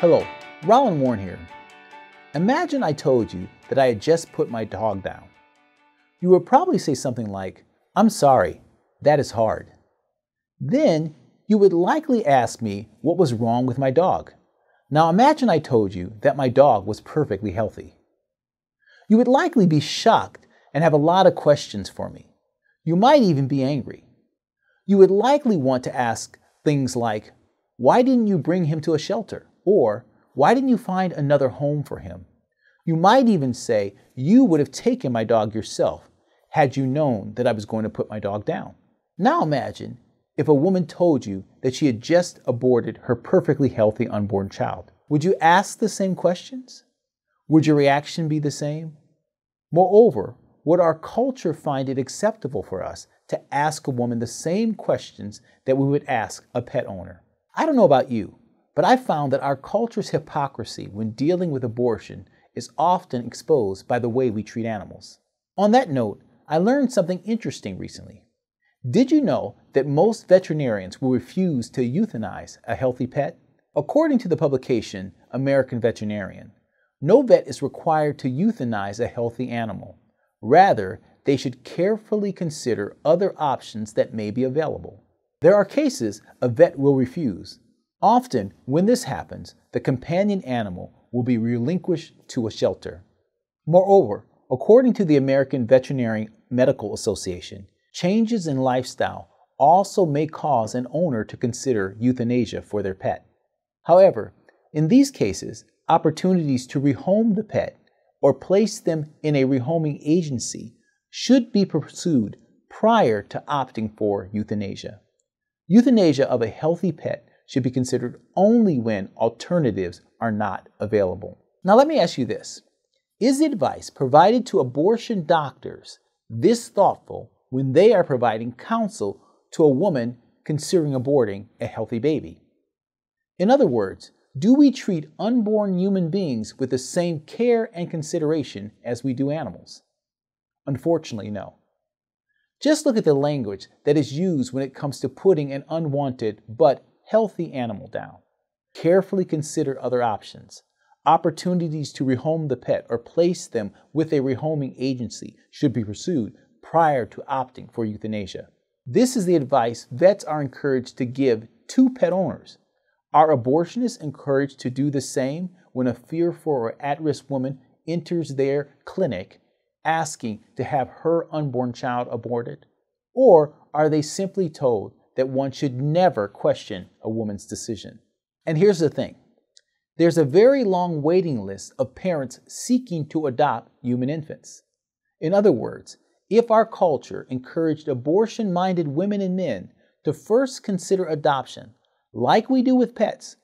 Hello, Roland Warren here. Imagine I told you that I had just put my dog down. You would probably say something like, I'm sorry, that is hard. Then you would likely ask me what was wrong with my dog. Now imagine I told you that my dog was perfectly healthy. You would likely be shocked and have a lot of questions for me. You might even be angry. You would likely want to ask things like, why didn't you bring him to a shelter? Or, why didn't you find another home for him? You might even say, you would have taken my dog yourself had you known that I was going to put my dog down. Now imagine if a woman told you that she had just aborted her perfectly healthy unborn child. Would you ask the same questions? Would your reaction be the same? Moreover, would our culture find it acceptable for us to ask a woman the same questions that we would ask a pet owner? I don't know about you, but I found that our culture's hypocrisy when dealing with abortion is often exposed by the way we treat animals. On that note, I learned something interesting recently. Did you know that most veterinarians will refuse to euthanize a healthy pet? According to the publication American Veterinarian, no vet is required to euthanize a healthy animal. Rather, they should carefully consider other options that may be available. There are cases a vet will refuse, Often, when this happens, the companion animal will be relinquished to a shelter. Moreover, according to the American Veterinary Medical Association, changes in lifestyle also may cause an owner to consider euthanasia for their pet. However, in these cases, opportunities to rehome the pet or place them in a rehoming agency should be pursued prior to opting for euthanasia. Euthanasia of a healthy pet should be considered only when alternatives are not available. Now, let me ask you this Is advice provided to abortion doctors this thoughtful when they are providing counsel to a woman considering aborting a healthy baby? In other words, do we treat unborn human beings with the same care and consideration as we do animals? Unfortunately, no. Just look at the language that is used when it comes to putting an unwanted but healthy animal down. Carefully consider other options. Opportunities to rehome the pet or place them with a rehoming agency should be pursued prior to opting for euthanasia. This is the advice vets are encouraged to give to pet owners. Are abortionists encouraged to do the same when a fearful or at risk woman enters their clinic asking to have her unborn child aborted? Or are they simply told that one should never question a woman's decision. And here's the thing there's a very long waiting list of parents seeking to adopt human infants. In other words, if our culture encouraged abortion minded women and men to first consider adoption, like we do with pets,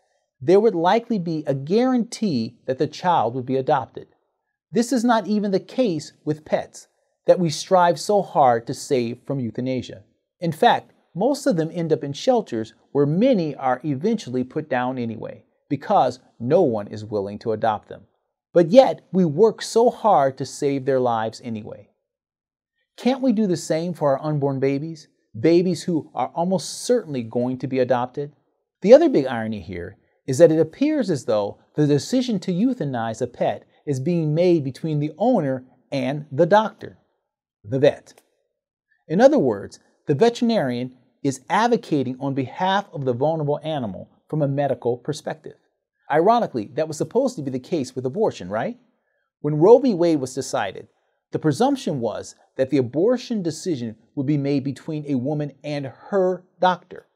there would likely be a guarantee that the child would be adopted. This is not even the case with pets that we strive so hard to save from euthanasia. In fact, most of them end up in shelters where many are eventually put down anyway because no one is willing to adopt them. But yet, we work so hard to save their lives anyway. Can't we do the same for our unborn babies? Babies who are almost certainly going to be adopted? The other big irony here is that it appears as though the decision to euthanize a pet is being made between the owner and the doctor, the vet. In other words, the veterinarian is advocating on behalf of the vulnerable animal from a medical perspective. Ironically, that was supposed to be the case with abortion, right? When Roe v. Wade was decided, the presumption was that the abortion decision would be made between a woman and her doctor.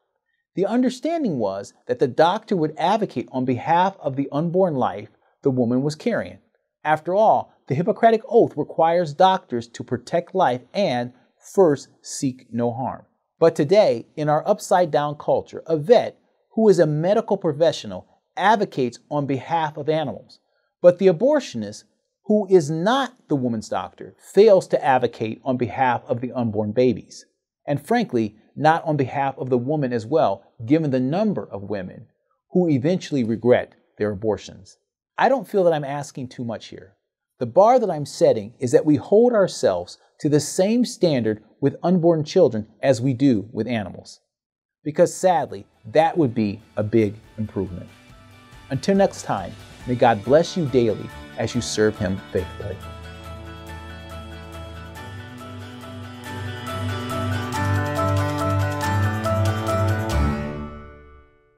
The understanding was that the doctor would advocate on behalf of the unborn life the woman was carrying. After all, the Hippocratic Oath requires doctors to protect life and first seek no harm. But today, in our upside down culture, a vet who is a medical professional advocates on behalf of animals. But the abortionist who is not the woman's doctor fails to advocate on behalf of the unborn babies. And frankly, not on behalf of the woman as well, given the number of women who eventually regret their abortions. I don't feel that I'm asking too much here. The bar that I'm setting is that we hold ourselves to the same standard with unborn children as we do with animals. Because sadly, that would be a big improvement. Until next time, may God bless you daily as you serve Him faithfully.